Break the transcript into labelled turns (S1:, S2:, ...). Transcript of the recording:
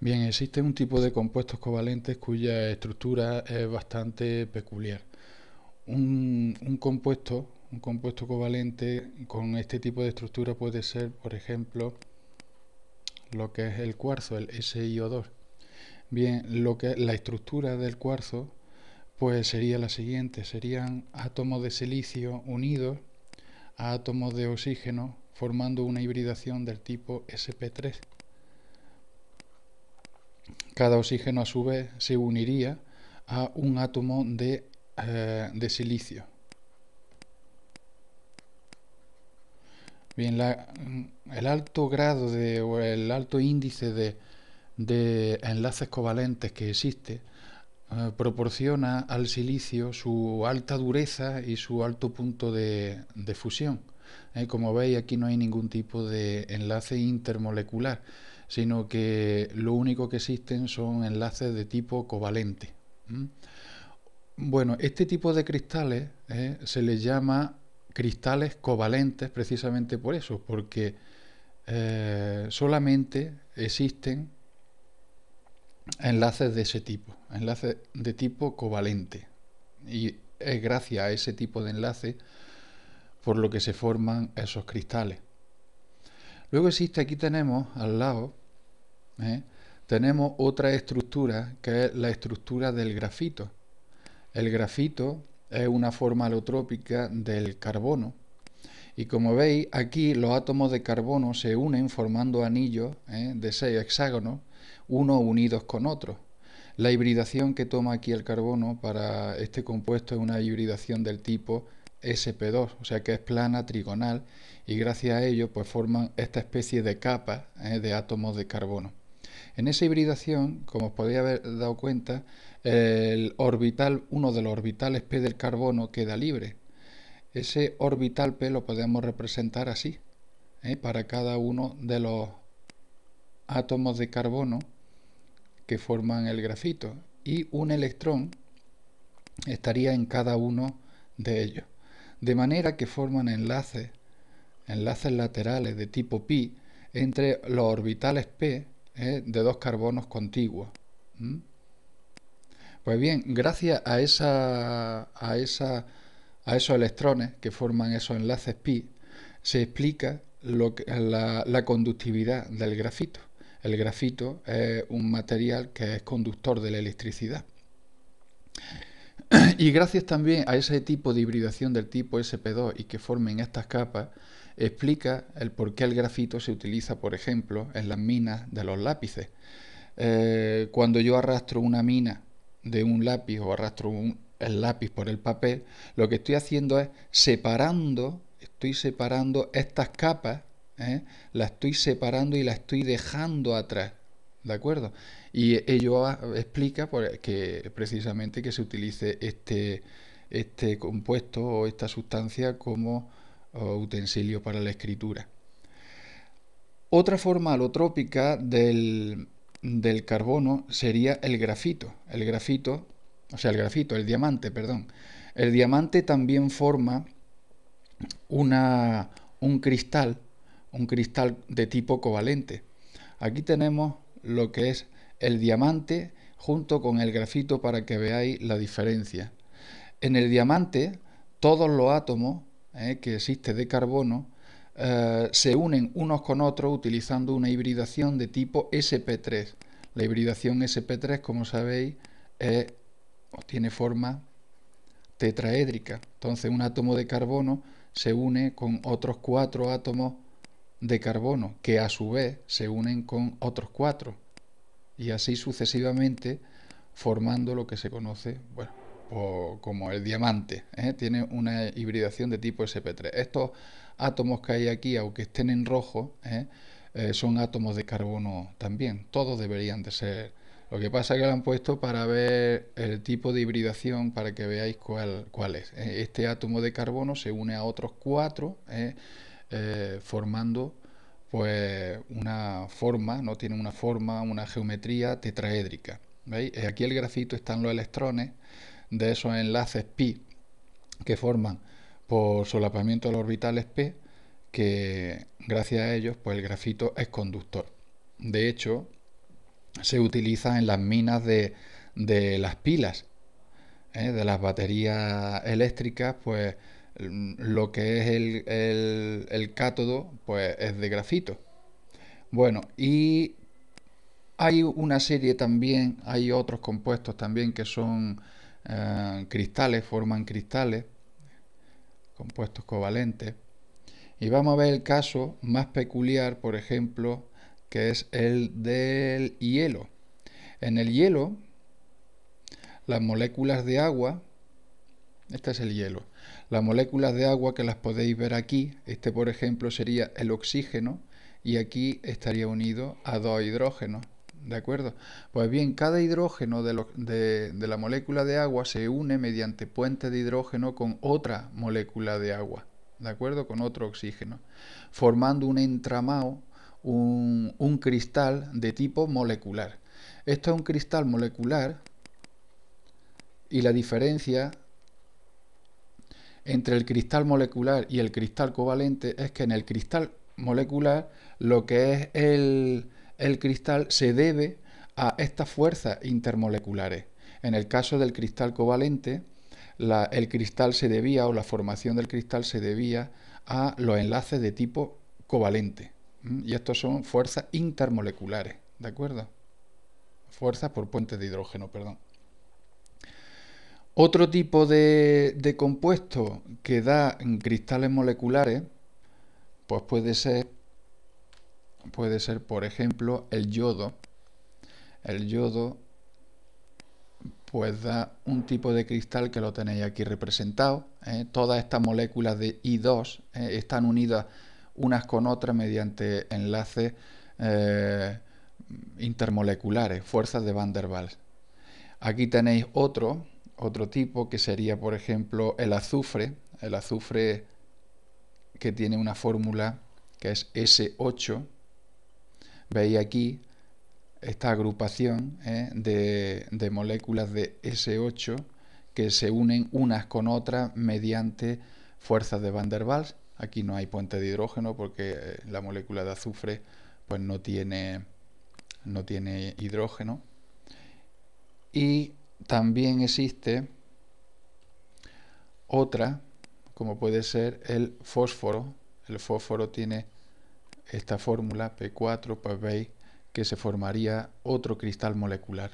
S1: Bien, existe un tipo de compuestos covalentes cuya estructura es bastante peculiar. Un, compuesto, un compuesto covalente con este tipo de estructura puede ser, por ejemplo, lo que es el cuarzo, el SiO2. Bien, lo que la estructura del cuarzo pues sería la siguiente, serían átomos de silicio unidos a átomos de oxígeno formando una hibridación del tipo sp3 cada oxígeno a su vez se uniría a un átomo de, eh, silicio. Bien, el alto grado de, o el alto índice de, enlaces covalentes que existe eh, proporciona al silicio su alta dureza y su alto punto de fusión. ¿eh? como veis aquí no hay ningún tipo de enlace intermolecular, sino que lo único que existen son enlaces de tipo covalente. Bueno, este tipo de cristales ¿eh? se les llama cristales covalentes precisamente por eso, porque eh, solamente existen enlaces de ese tipo, enlaces de tipo covalente. Y es gracias a ese tipo de enlace por lo que se forman esos cristales. Luego existe, aquí tenemos al lado, ¿eh? tenemos otra estructura que es la estructura del grafito. El grafito es una forma alotrópica del carbono. Y como veis, aquí los átomos de carbono se unen formando anillos ¿eh? de seis hexágonos, unos unidos con otros. La hibridación que toma aquí el carbono para este compuesto es una hibridación del tipo SP2, o sea que es plana, trigonal, y gracias a ello pues forman esta especie de capa eh, de átomos de carbono. En esa hibridación, como os podéis haber dado cuenta, el orbital, uno de los orbitales P del carbono queda libre. Ese orbital P lo podemos representar así, eh, para cada uno de los átomos de carbono que forman el grafito. Y un electrón estaría en cada uno de ellos de manera que forman enlaces, enlaces laterales de tipo pi entre los orbitales p eh, de dos carbonos contiguos. Pues bien, gracias a, esa, a, esa, a esos electrones que forman esos enlaces pi, se explica la conductividad del grafito. El grafito es un material que es conductor de la electricidad. Y gracias también a ese tipo de hibridación del tipo SP2 y que formen estas capas, explica el por qué el grafito se utiliza, por ejemplo, en las minas de los lápices. Eh, cuando yo arrastro una mina de un lápiz o arrastro el lápiz por el papel, lo que estoy haciendo es separando, estoy separando estas capas, ¿eh? las estoy separando y las estoy dejando atrás. ¿de acuerdo? Y ello explica pues, que precisamente que se utilice este, este compuesto o esta sustancia como utensilio para la escritura. Otra forma alotrópica del, del carbono sería el grafito. El grafito, o sea, el grafito, el diamante, perdón. El diamante también forma una, un cristal, un cristal de tipo covalente. Aquí tenemos lo que es el diamante junto con el grafito para que veáis la diferencia. En el diamante, todos los átomos eh, que existen de carbono eh, se unen unos con otros utilizando una hibridación de tipo SP3. La hibridación SP3, como sabéis, tiene forma tetraédrica. Entonces un átomo de carbono se une con otros cuatro átomos de carbono que a su vez se unen con otros cuatro y así sucesivamente formando lo que se conoce bueno, como el diamante. ¿eh? Tiene una hibridación de tipo SP3. Estos átomos que hay aquí, aunque estén en rojo, ¿eh? Eh, son átomos de carbono también. Todos deberían de ser. Lo que pasa que lo han puesto para ver el tipo de hibridación, para que veáis cuál, cuál es. Este átomo de carbono se une a otros cuatro eh, formando pues una forma, no tiene una forma, una geometría tetraédrica. Eh, aquí el grafito están los electrones de esos enlaces pi que forman por solapamiento de los orbitales p, que gracias a ellos pues el grafito es conductor. De hecho, se utiliza en las minas de, las pilas, ¿eh? de las baterías eléctricas, pues lo que es el, cátodo, pues es de grafito. Bueno, y hay una serie también, hay otros compuestos también que son eh, cristales, forman cristales, compuestos covalentes. Y vamos a ver el caso más peculiar, por ejemplo, que es el del hielo. En el hielo, las moléculas de agua, este es el hielo, las moléculas de agua que las podéis ver aquí, este por ejemplo sería el oxígeno y aquí estaría unido a dos hidrógenos. ¿De acuerdo? Pues bien, cada hidrógeno de, la molécula de agua se une mediante puente de hidrógeno con otra molécula de agua, ¿de acuerdo? Con otro oxígeno, formando un entramado, un cristal de tipo molecular. Esto es un cristal molecular y la diferencia entre el cristal molecular y el cristal covalente es que en el cristal molecular lo que es el, cristal se debe a estas fuerzas intermoleculares. En el caso del cristal covalente, el cristal se debía o la formación del cristal se debía a los enlaces de tipo covalente. Y estos son fuerzas intermoleculares, ¿de acuerdo? Fuerzas por puentes de hidrógeno, perdón. Otro tipo de, compuesto que da cristales moleculares, pues puede ser, puede ser, por ejemplo, el yodo. El yodo, pues da un tipo de cristal que lo tenéis aquí representado. ¿eh? Todas estas moléculas de I2 ¿eh? están unidas unas con otras mediante enlaces eh, intermoleculares, fuerzas de Van der Waals. Aquí tenéis otro, otro tipo que sería, por ejemplo, el azufre. El azufre que tiene una fórmula que es S8. Veis aquí esta agrupación ¿eh? de, moléculas de S8 que se unen unas con otras mediante fuerzas de Van der Waals. Aquí no hay puente de hidrógeno porque eh, la molécula de azufre pues no tiene, no tiene hidrógeno. Y también existe otra, como puede ser el fósforo. El fósforo tiene esta fórmula P4, pues veis que se formaría otro cristal molecular.